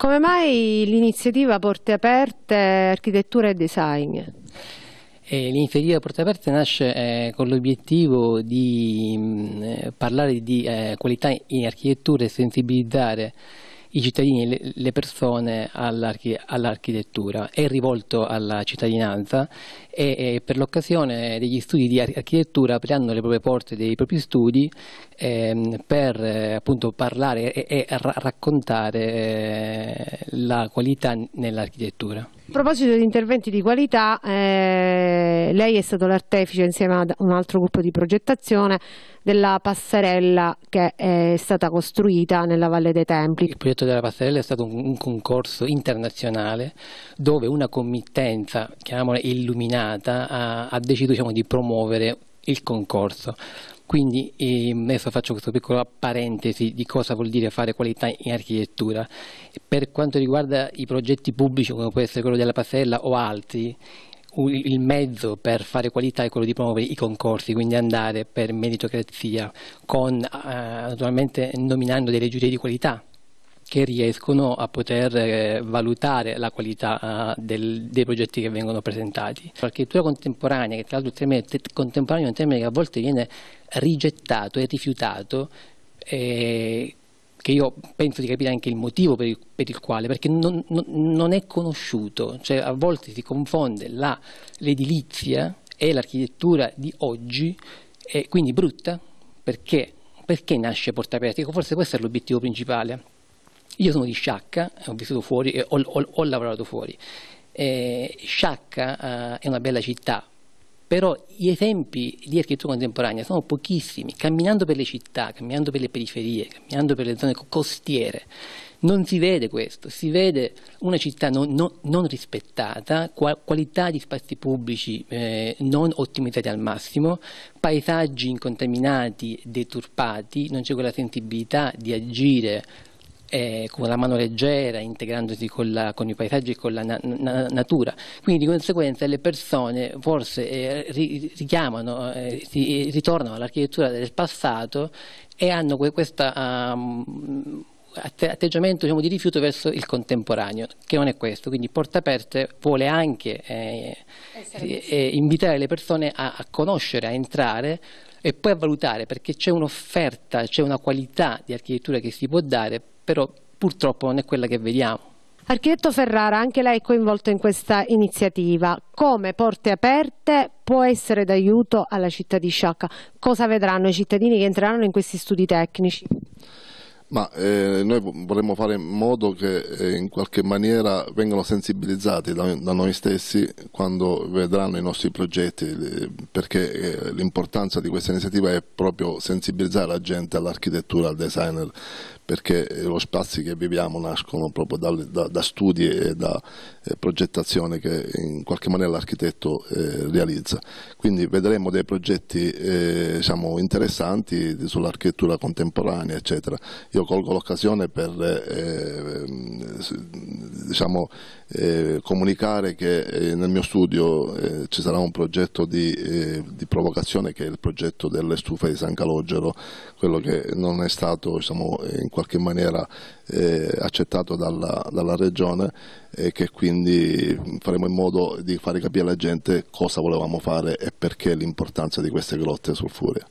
Come mai l'iniziativa Porte Aperte, Architettura e Design? Eh, l'iniziativa Porte Aperte nasce eh, con l'obiettivo di mh, mm, eh, parlare di eh, qualità in architettura e sensibilizzare i cittadini e le persone all'architettura, è rivolto alla cittadinanza e per l'occasione degli studi di architettura apriranno le proprie porte dei propri studi ehm, per appunto parlare e raccontare eh, la qualità nell'architettura. A proposito di interventi di qualità, eh, lei è stato l'artefice insieme ad un altro gruppo di progettazione della passerella che è stata costruita nella Valle dei Templi. Il progetto della passerella è stato un, un concorso internazionale dove una committenza, chiamiamola illuminata, ha, ha deciso diciamo, di promuovere il concorso. Quindi ehm, adesso faccio questa piccola parentesi di cosa vuol dire fare qualità in architettura. Per quanto riguarda i progetti pubblici, come può essere quello della Passerella o altri, il mezzo per fare qualità è quello di promuovere i concorsi, quindi andare per meritocrazia, con, eh, naturalmente nominando delle giurie di qualità che riescono a poter eh, valutare la qualità eh, del, dei progetti che vengono presentati. L'architettura contemporanea, che tra l'altro il termine contemporaneo è un termine che a volte viene rigettato e rifiutato, eh, che io penso di capire anche il motivo per il, per il quale, perché non, non, non, è conosciuto, cioè a volte si confonde l'edilizia e l'architettura di oggi, e quindi brutta, perché, perché nasce Porta Aperta? Ecco, forse questo è l'obiettivo principale. Io sono di Sciacca, ho vissuto fuori e ho, ho, ho lavorato fuori. Eh, Sciacca eh, è una bella città, però gli esempi di architettura contemporanea sono pochissimi. Camminando per le città, camminando per le periferie, camminando per le zone costiere, non si vede questo, si vede una città non, non, non rispettata, qualità di spazi pubblici eh, non ottimizzati al massimo, paesaggi incontaminati, deturpati, non c'è quella sensibilità di agire eh, con la mano leggera, integrandosi con, la, con i paesaggi e con la na na natura. Quindi di conseguenza le persone forse eh, ri richiamano, eh, si, eh, ritornano all'architettura del passato e hanno que questa... Um, atteggiamento diciamo, di rifiuto verso il contemporaneo, che non è questo. Quindi Porta Aperte vuole anche eh, eh, invitare le persone a, a, conoscere, a entrare e poi a valutare perché c'è un'offerta, c'è una qualità di architettura che si può dare, però purtroppo non è quella che vediamo. Architetto Ferrara, anche lei è coinvolto in questa iniziativa. Come porte aperte può essere d'aiuto alla città di Sciacca? Cosa vedranno i cittadini che entreranno in questi studi tecnici? Ma eh, noi vorremmo fare in modo che eh, in qualche maniera vengano sensibilizzati da, da, noi stessi quando vedranno i nostri progetti, perché eh, l'importanza di questa iniziativa è proprio sensibilizzare la gente all'architettura, al designer, perché lo spazio che viviamo nascono proprio da, da, da studi e da eh, progettazione che in qualche maniera l'architetto eh, realizza. Quindi vedremo dei progetti eh, diciamo, interessanti sull'architettura contemporanea, eccetera. Io colgo l'occasione per eh, ehm, diciamo, eh, comunicare che eh, nel mio studio ci sarà un progetto di, di, provocazione che è il progetto delle stufe di San Calogero, quello che non è stato diciamo, in qualche qualche maniera eh, accettato dalla, dalla regione e che quindi faremo in modo di fare capire alla gente cosa volevamo fare e perché l'importanza di queste grotte sul Furia.